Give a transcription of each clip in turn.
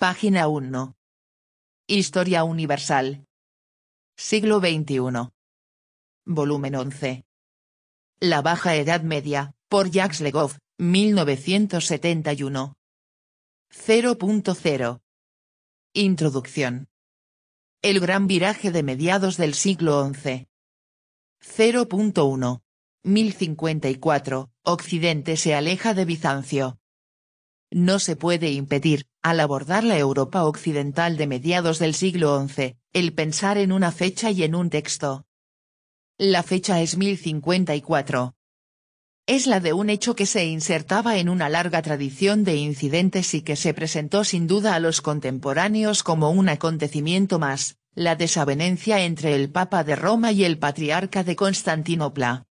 Página 1. Historia Universal. Siglo XXI. Volumen 11. La Baja Edad Media, por Jacques Legoff, 1971. 0.0. Introducción. El gran viraje de mediados del siglo XI. 0.1. 1054. Occidente se aleja de Bizancio no se puede impedir, al abordar la Europa occidental de mediados del siglo XI, el pensar en una fecha y en un texto. La fecha es 1054. Es la de un hecho que se insertaba en una larga tradición de incidentes y que se presentó sin duda a los contemporáneos como un acontecimiento más, la desavenencia entre el Papa de Roma y el Patriarca de Constantinopla.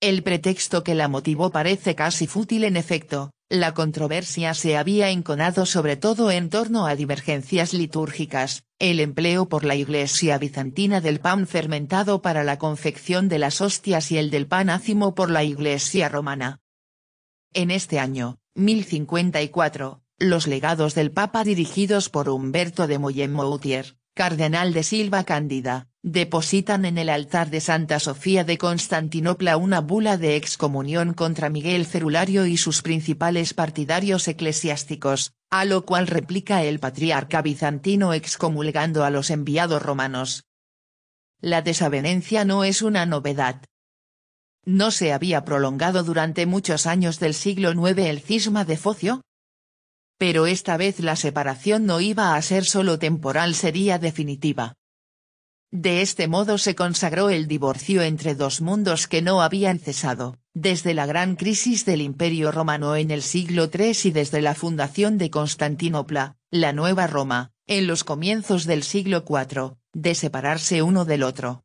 El pretexto que la motivó parece casi fútil en efecto, la controversia se había enconado sobre todo en torno a divergencias litúrgicas, el empleo por la Iglesia bizantina del pan fermentado para la confección de las hostias y el del pan ácimo por la Iglesia romana. En este año, 1054, los legados del Papa dirigidos por Humberto de Moyenmoutier, cardenal de Silva Cándida, depositan en el altar de Santa Sofía de Constantinopla una bula de excomunión contra Miguel Cerulario y sus principales partidarios eclesiásticos, a lo cual replica el patriarca bizantino excomulgando a los enviados romanos. La desavenencia no es una novedad. No se había prolongado durante muchos años del siglo IX el cisma de Focio, pero esta vez la separación no iba a ser solo temporal sería definitiva. De este modo se consagró el divorcio entre dos mundos que no habían cesado, desde la gran crisis del Imperio Romano en el siglo III y desde la fundación de Constantinopla, la Nueva Roma, en los comienzos del siglo IV, de separarse uno del otro.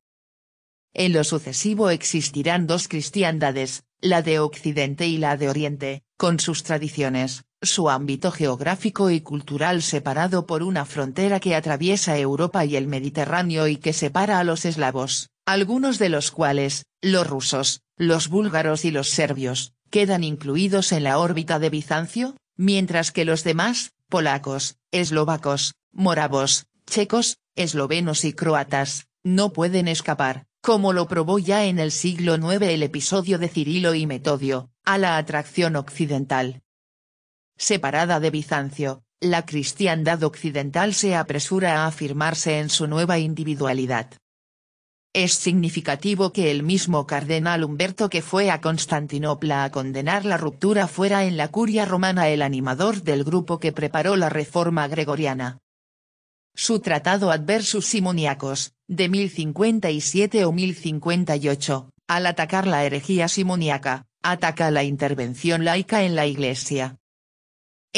En lo sucesivo existirán dos cristiandades, la de Occidente y la de Oriente, con sus tradiciones, su ámbito geográfico y cultural separado por una frontera que atraviesa Europa y el Mediterráneo y que separa a los eslavos, algunos de los cuales, los rusos, los búlgaros y los serbios, quedan incluidos en la órbita de Bizancio, mientras que los demás, polacos, eslovacos, moravos, checos, eslovenos y croatas, no pueden escapar, como lo probó ya en el siglo IX el episodio de Cirilo y Metodio, a la atracción occidental. Separada de Bizancio, la cristiandad occidental se apresura a afirmarse en su nueva individualidad. Es significativo que el mismo cardenal Humberto que fue a Constantinopla a condenar la ruptura fuera en la curia romana el animador del grupo que preparó la reforma gregoriana. Su tratado Adversus Simoniacos, de 1057 o 1058, al atacar la herejía simoníaca, ataca la intervención laica en la Iglesia,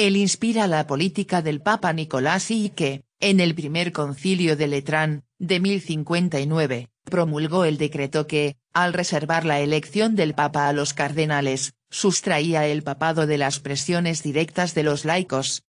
él inspira la política del Papa Nicolás y que, en el primer concilio de Letrán, de 1059, promulgó el decreto que, al reservar la elección del Papa a los cardenales, sustraía el papado de las presiones directas de los laicos.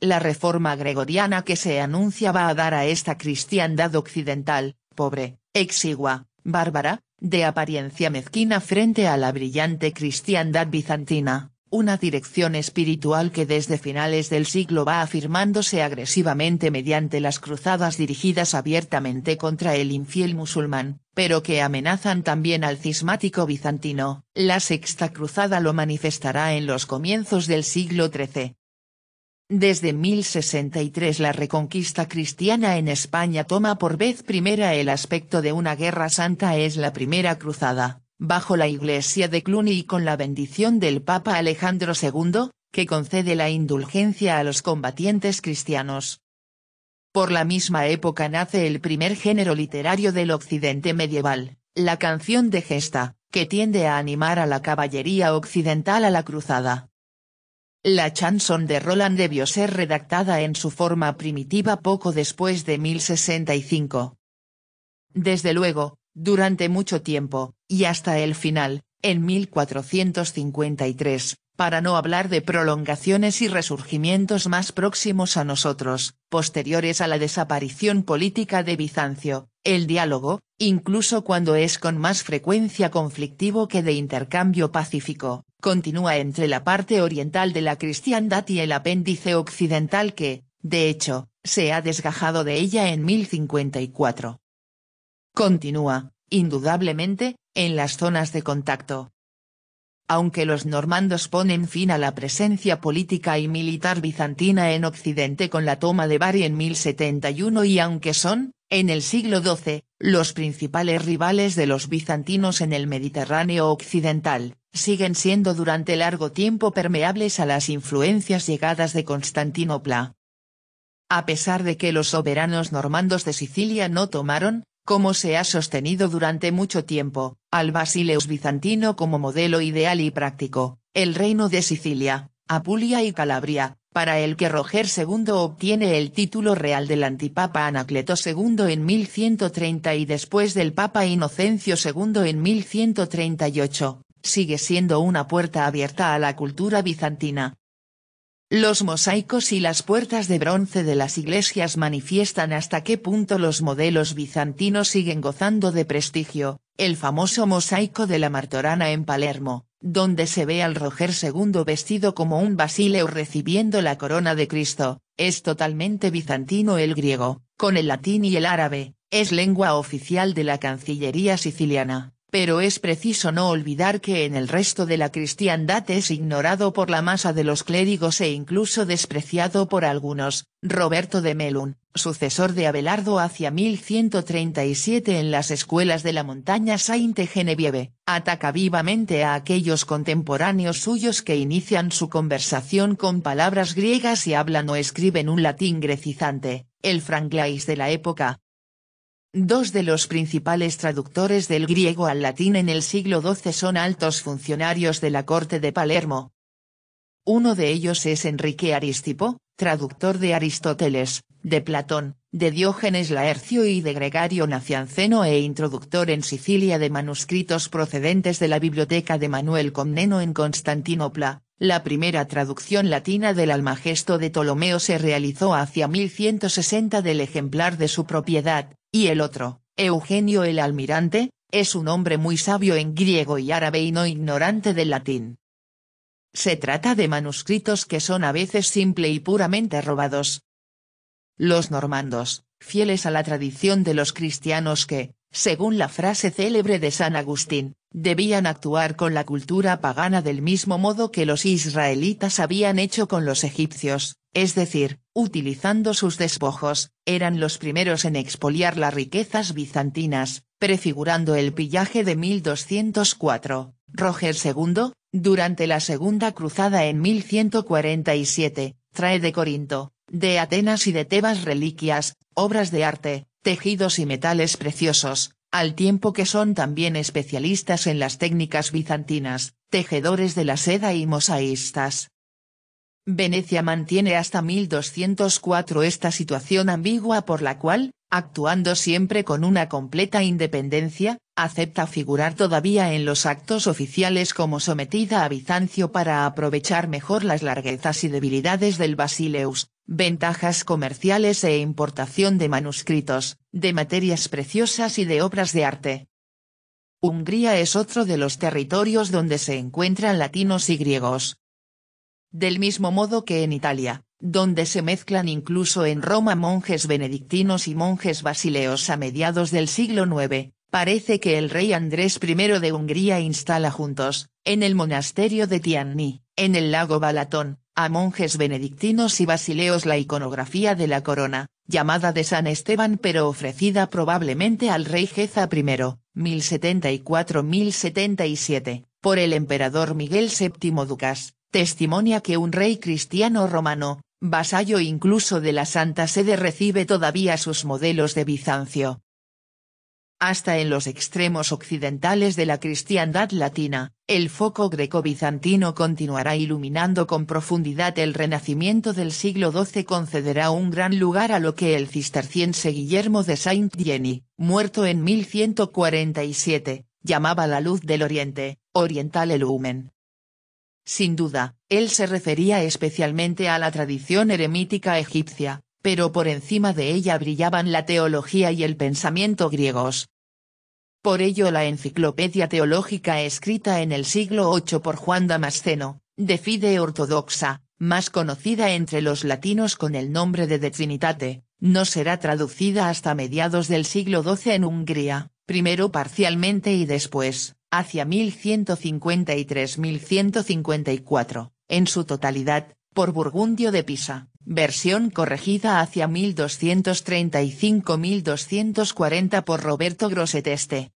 La reforma gregoriana que se anuncia va a dar a esta cristiandad occidental, pobre, exigua, bárbara, de apariencia mezquina frente a la brillante cristiandad bizantina, una dirección espiritual que desde finales del siglo va afirmándose agresivamente mediante las cruzadas dirigidas abiertamente contra el infiel musulmán, pero que amenazan también al cismático bizantino. La Sexta Cruzada lo manifestará en los comienzos del siglo XIII. Desde 1063 la reconquista cristiana en España toma por vez primera el aspecto de una guerra santa es la primera cruzada, bajo la iglesia de Cluny y con la bendición del Papa Alejandro II, que concede la indulgencia a los combatientes cristianos. Por la misma época nace el primer género literario del occidente medieval, la canción de gesta, que tiende a animar a la caballería occidental a la cruzada. La chanson de Roland debió ser redactada en su forma primitiva poco después de 1065. Desde luego, durante mucho tiempo, y hasta el final, en 1453, para no hablar de prolongaciones y resurgimientos más próximos a nosotros, posteriores a la desaparición política de Bizancio, el diálogo, incluso cuando es con más frecuencia conflictivo que de intercambio pacífico, continúa entre la parte oriental de la cristiandad y el apéndice occidental que, de hecho, se ha desgajado de ella en 1054 continúa, indudablemente, en las zonas de contacto. Aunque los normandos ponen fin a la presencia política y militar bizantina en Occidente con la toma de Bari en 1071 y aunque son, en el siglo XII, los principales rivales de los bizantinos en el Mediterráneo occidental, siguen siendo durante largo tiempo permeables a las influencias llegadas de Constantinopla. A pesar de que los soberanos normandos de Sicilia no tomaron, como se ha sostenido durante mucho tiempo, al Basileus bizantino como modelo ideal y práctico, el reino de Sicilia, Apulia y Calabria, para el que Roger II obtiene el título real del antipapa Anacleto II en 1130 y después del papa Inocencio II en 1138, sigue siendo una puerta abierta a la cultura bizantina, los mosaicos y las puertas de bronce de las iglesias manifiestan hasta qué punto los modelos bizantinos siguen gozando de prestigio, el famoso mosaico de la Martorana en Palermo, donde se ve al Roger II vestido como un basileo recibiendo la corona de Cristo, es totalmente bizantino el griego, con el latín y el árabe, es lengua oficial de la Cancillería siciliana pero es preciso no olvidar que en el resto de la cristiandad es ignorado por la masa de los clérigos e incluso despreciado por algunos. Roberto de Melun, sucesor de Abelardo hacia 1137 en las escuelas de la montaña Sainte Genevieve, ataca vivamente a aquellos contemporáneos suyos que inician su conversación con palabras griegas y hablan o escriben un latín grecizante, el franglais de la época, Dos de los principales traductores del griego al latín en el siglo XII son altos funcionarios de la corte de Palermo. Uno de ellos es Enrique Aristipo, traductor de Aristóteles, de Platón, de Diógenes Laercio y de Gregario Nacianceno e introductor en Sicilia de manuscritos procedentes de la biblioteca de Manuel Comneno en Constantinopla. La primera traducción latina del Almagesto de Ptolomeo se realizó hacia 1160 del ejemplar de su propiedad, y el otro, Eugenio el Almirante, es un hombre muy sabio en griego y árabe y no ignorante del latín. Se trata de manuscritos que son a veces simple y puramente robados. Los normandos, fieles a la tradición de los cristianos que, según la frase célebre de San Agustín, debían actuar con la cultura pagana del mismo modo que los israelitas habían hecho con los egipcios es decir, utilizando sus despojos, eran los primeros en expoliar las riquezas bizantinas, prefigurando el pillaje de 1204. Roger II, durante la Segunda Cruzada en 1147, trae de Corinto, de Atenas y de Tebas reliquias, obras de arte, tejidos y metales preciosos, al tiempo que son también especialistas en las técnicas bizantinas, tejedores de la seda y mosaístas. Venecia mantiene hasta 1204 esta situación ambigua por la cual, actuando siempre con una completa independencia, acepta figurar todavía en los actos oficiales como sometida a Bizancio para aprovechar mejor las larguezas y debilidades del Basileus, ventajas comerciales e importación de manuscritos, de materias preciosas y de obras de arte. Hungría es otro de los territorios donde se encuentran latinos y griegos, del mismo modo que en Italia, donde se mezclan incluso en Roma monjes benedictinos y monjes basileos a mediados del siglo IX, parece que el rey Andrés I de Hungría instala juntos, en el monasterio de Tianni, en el lago Balatón, a monjes benedictinos y basileos la iconografía de la corona, llamada de San Esteban pero ofrecida probablemente al rey Jeza I, 1074-1077, por el emperador Miguel VII Ducas, testimonia que un rey cristiano romano, vasallo incluso de la Santa Sede recibe todavía sus modelos de Bizancio. Hasta en los extremos occidentales de la cristiandad latina, el foco greco-bizantino continuará iluminando con profundidad el renacimiento del siglo XII concederá un gran lugar a lo que el cisterciense Guillermo de Saint-Denis, muerto en 1147, llamaba la luz del oriente, oriental el lumen. Sin duda, él se refería especialmente a la tradición eremítica egipcia, pero por encima de ella brillaban la teología y el pensamiento griegos. Por ello la enciclopedia teológica escrita en el siglo VIII por Juan Damasceno, de Fide ortodoxa, más conocida entre los latinos con el nombre de De Trinitate, no será traducida hasta mediados del siglo XII en Hungría, primero parcialmente y después, hacia 1153-1154, en su totalidad, por Burgundio de Pisa, versión corregida hacia 1235-1240 por Roberto Grosseteste.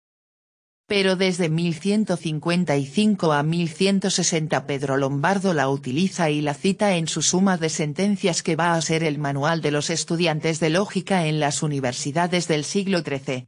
Pero desde 1155 a 1160 Pedro Lombardo la utiliza y la cita en su suma de sentencias que va a ser el manual de los estudiantes de lógica en las universidades del siglo XIII.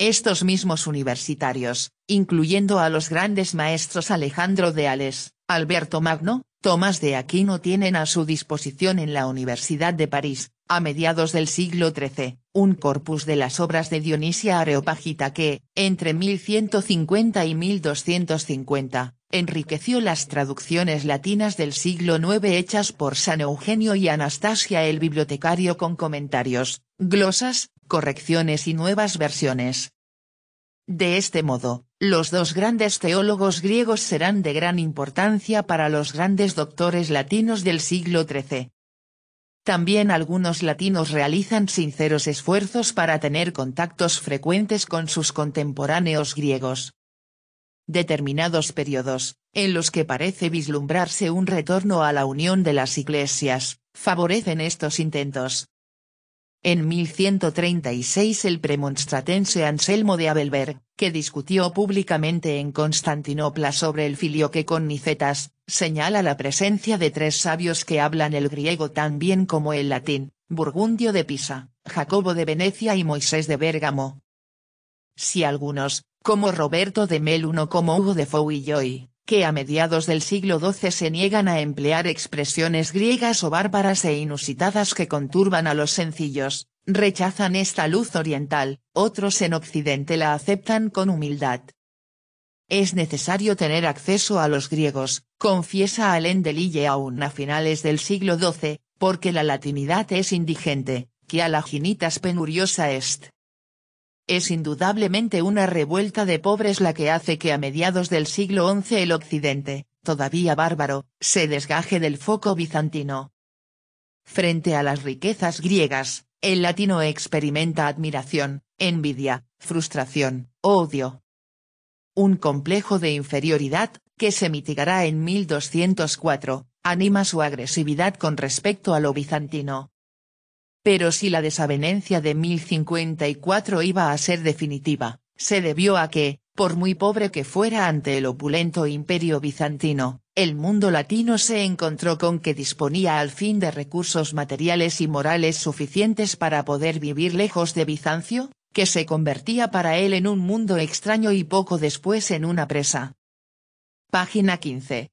Estos mismos universitarios, incluyendo a los grandes maestros Alejandro de Ales, Alberto Magno, Tomás de Aquino tienen a su disposición en la Universidad de París, a mediados del siglo XIII, un corpus de las obras de Dionisia Areopagita que, entre 1150 y 1250, enriqueció las traducciones latinas del siglo IX hechas por San Eugenio y Anastasia el bibliotecario con comentarios, glosas, correcciones y nuevas versiones. De este modo, los dos grandes teólogos griegos serán de gran importancia para los grandes doctores latinos del siglo XIII. También algunos latinos realizan sinceros esfuerzos para tener contactos frecuentes con sus contemporáneos griegos. Determinados periodos, en los que parece vislumbrarse un retorno a la unión de las iglesias, favorecen estos intentos. En 1136 el premonstratense Anselmo de Abelberg, que discutió públicamente en Constantinopla sobre el filioque con Nicetas, señala la presencia de tres sabios que hablan el griego tan bien como el latín, Burgundio de Pisa, Jacobo de Venecia y Moisés de Bérgamo. Si algunos, como Roberto de Meluno como Hugo de Fouilloy, que a mediados del siglo XII se niegan a emplear expresiones griegas o bárbaras e inusitadas que conturban a los sencillos, rechazan esta luz oriental, otros en Occidente la aceptan con humildad. Es necesario tener acceso a los griegos, confiesa Alain Lille aún a finales del siglo XII, porque la latinidad es indigente, que a la ginitas penuriosa est. Es indudablemente una revuelta de pobres la que hace que a mediados del siglo XI el occidente, todavía bárbaro, se desgaje del foco bizantino. Frente a las riquezas griegas, el latino experimenta admiración, envidia, frustración, odio. Un complejo de inferioridad, que se mitigará en 1204, anima su agresividad con respecto a lo bizantino pero si la desavenencia de 1054 iba a ser definitiva, se debió a que, por muy pobre que fuera ante el opulento imperio bizantino, el mundo latino se encontró con que disponía al fin de recursos materiales y morales suficientes para poder vivir lejos de Bizancio, que se convertía para él en un mundo extraño y poco después en una presa. Página 15.